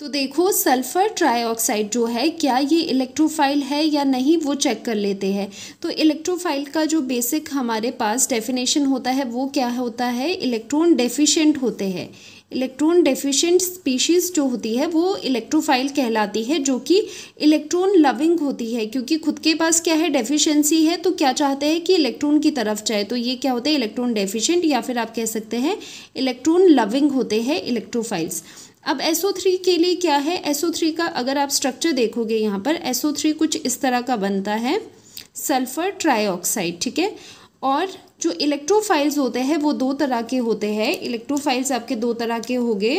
तो देखो sulphur trioxide जो है क्या ये इलेक्ट्रोफाइल है या नहीं वो चेक कर लेते हैं तो इलेक्ट्रोफाइल का जो बेसिक हमारे पास डेफिनेशन होता है वो क्या होता है इलेक्ट्रॉन डेफिशिएंट होते हैं इलेक्ट्रॉन डेफिशिएंट स्पीशीज़ जो होती है वो इलेक्ट्रोफाइल कहलाती है जो कि इलेक्ट्रॉन लविंग होती है क्योंकि खुद के पास क्या है डेफिशिएंसी है तो क्या चाहते हैं कि इलेक्ट्रॉन की तरफ जाए तो ये क्या होता है इलेक्ट्रॉन डेफिशिएंट या फिर आप कह सकते हैं इलेक्ट्रॉन लविंग होते हैं इलेक्ट्रोफाइल्स अब SO3 के लिए क्या है SO3 का अगर आप स्ट्रक्चर देखोगे यहाँ पर SO3 कुछ इस तरह का बनता है सल्फर ट्राईऑक्साइड ठीक है और जो इलेक्ट्रोफाइल्स होते हैं वो दो तरह के होते हैं इलेक्ट्रोफाइल्स आपके दो तरह के हो गए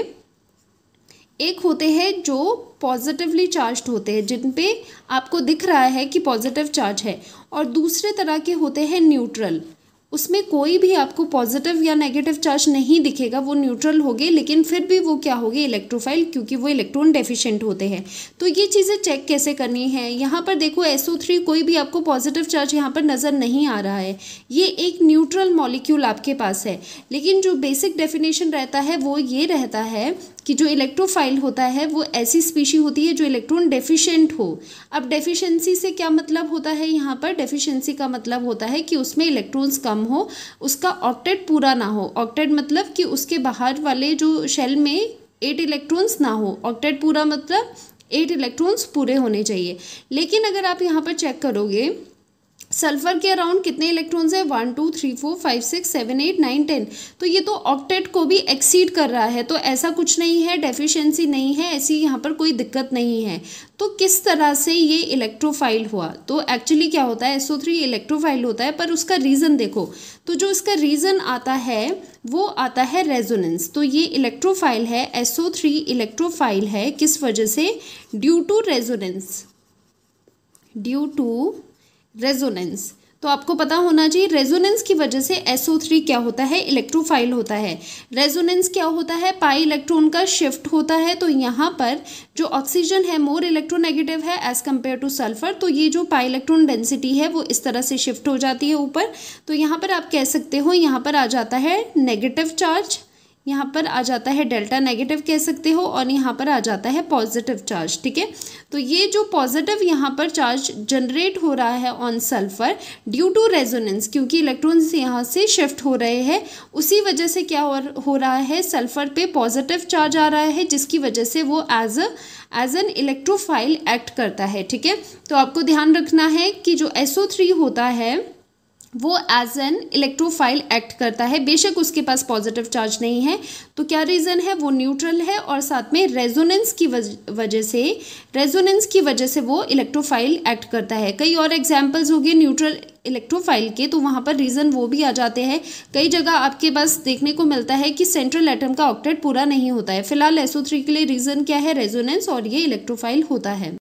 एक होते हैं जो पॉजिटिवली चार्ज होते हैं जिन पे आपको दिख रहा है कि पॉजिटिव चार्ज है और दूसरे तरह के होते हैं न्यूट्रल उसमें कोई भी आपको पॉजिटिव या नेगेटिव चार्ज नहीं दिखेगा वो न्यूट्रल होगी लेकिन फिर भी वो क्या होगी इलेक्ट्रोफाइल क्योंकि वो इलेक्ट्रॉन डेफिशिएंट होते हैं तो ये चीज़ें चेक कैसे करनी है यहाँ पर देखो SO3 कोई भी आपको पॉजिटिव चार्ज यहाँ पर नज़र नहीं आ रहा है ये एक न्यूट्रल मॉलिक्यूल आपके पास है लेकिन जो बेसिक डेफिनेशन रहता है वो ये रहता है कि जो इलेक्ट्रोफाइल होता है वो ऐसी स्पीशी होती है जो इलेक्ट्रॉन डेफिशिएंट हो अब डेफिशिएंसी से क्या मतलब होता है यहाँ पर डेफिशिएंसी का मतलब होता है कि उसमें इलेक्ट्रॉन्स कम हो उसका ऑक्टेट पूरा ना हो ऑक्टेट मतलब कि उसके बाहर वाले जो शेल में एट इलेक्ट्रॉन्स ना हो ऑक्टेट पूरा मतलब एट इलेक्ट्रॉन्स पूरे होने चाहिए लेकिन अगर आप यहाँ पर चेक करोगे सल्फर के अराउंड कितने इलेक्ट्रॉन्स हैं one two three four five six seven eight nine ten तो ये तो ऑक्टेट को भी एक्सीड कर रहा है तो ऐसा कुछ नहीं है डेफिशिएंसी नहीं है ऐसी यहाँ पर कोई दिक्कत नहीं है तो किस तरह से ये इलेक्ट्रोफाइल हुआ तो एक्चुअली क्या होता है एसओ थ्री इलेक्ट्रोफाइल होता है पर उसका रीज़न देखो तो जो इसका रीज़न आता है वो आता है रेजोनेंस तो ये इलेक्ट्रोफाइल है एसओ थ्री इलेक्ट्रोफाइल है किस वजह से due to resonance due to resonance तो आपको पता होना चाहिए रेजोनेंस की वजह से SO3 क्या होता है इलेक्ट्रोफाइल होता है रेजोनेंस क्या होता है पाई इलेक्ट्रॉन का शिफ्ट होता है तो यहाँ पर जो ऑक्सीजन है मोर इलेक्ट्रोनेगेटिव है एज कम्पेयर टू सल्फर तो ये जो पाई इलेक्ट्रॉन डेंसिटी है वो इस तरह से शिफ्ट हो जाती है ऊपर तो यहाँ पर आप कह सकते हो यहाँ पर आ जाता है नेगेटिव चार्ज यहाँ पर आ जाता है डेल्टा नेगेटिव कह सकते हो और यहाँ पर आ जाता है पॉजिटिव चार्ज ठीक है तो ये जो पॉजिटिव यहाँ पर चार्ज जनरेट हो रहा है on sulphur due to resonance क्योंकि इलेक्ट्रॉन्स यहाँ से शिफ्ट हो रहे हैं उसी वजह से क्या हो रहा है सल्फर पे पॉजिटिव चार्ज आ रहा है जिसकी वजह से वो as a as an electrophile act करता है ठीक है तो आपको ध्यान रखना है कि जो एसओ थ्री होता है वो एज एन इलेक्ट्रोफाइल एक्ट करता है बेशक उसके पास पॉजिटिव चार्ज नहीं है तो क्या रीज़न है वो न्यूट्रल है और साथ में रेजोनेंस की वजह से रेजोनेंस की वजह से वो इलेक्ट्रोफाइल एक्ट करता है कई और एग्जाम्पल्स गए न्यूट्रल इलेक्ट्रोफाइल के तो वहाँ पर रीज़न वो भी आ जाते हैं कई जगह आपके पास देखने को मिलता है कि सेंट्रल एटम का ऑक्टेट पूरा नहीं होता है फिलहाल एसो थ्री के लिए रीज़न क्या है रेजोनेंस और ये इलेक्ट्रोफाइल होता है